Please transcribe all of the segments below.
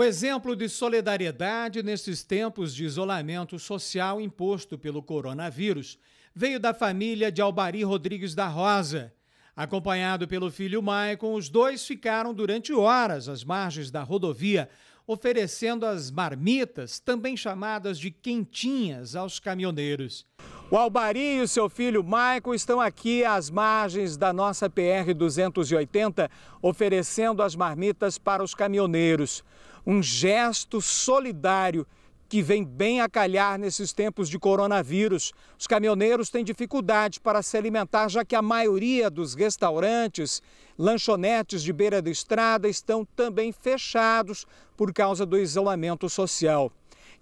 O exemplo de solidariedade nesses tempos de isolamento social imposto pelo coronavírus veio da família de Albari Rodrigues da Rosa. Acompanhado pelo filho Maicon, os dois ficaram durante horas às margens da rodovia, oferecendo as marmitas, também chamadas de quentinhas, aos caminhoneiros. O Albari e o seu filho Michael estão aqui às margens da nossa PR 280, oferecendo as marmitas para os caminhoneiros. Um gesto solidário que vem bem a calhar nesses tempos de coronavírus. Os caminhoneiros têm dificuldade para se alimentar, já que a maioria dos restaurantes, lanchonetes de beira da estrada estão também fechados por causa do isolamento social.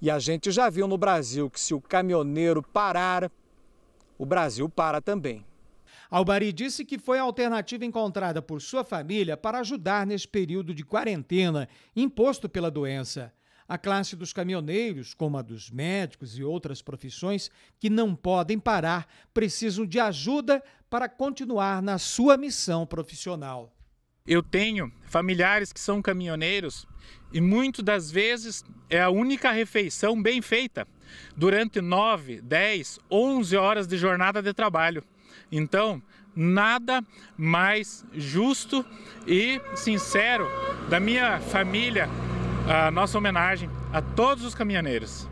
E a gente já viu no Brasil que se o caminhoneiro parar, o Brasil para também. Albari disse que foi a alternativa encontrada por sua família para ajudar nesse período de quarentena imposto pela doença. A classe dos caminhoneiros, como a dos médicos e outras profissões que não podem parar, precisam de ajuda para continuar na sua missão profissional. Eu tenho familiares que são caminhoneiros e muitas das vezes é a única refeição bem feita durante 9, 10, 11 horas de jornada de trabalho. Então, nada mais justo e sincero da minha família a nossa homenagem a todos os caminhoneiros.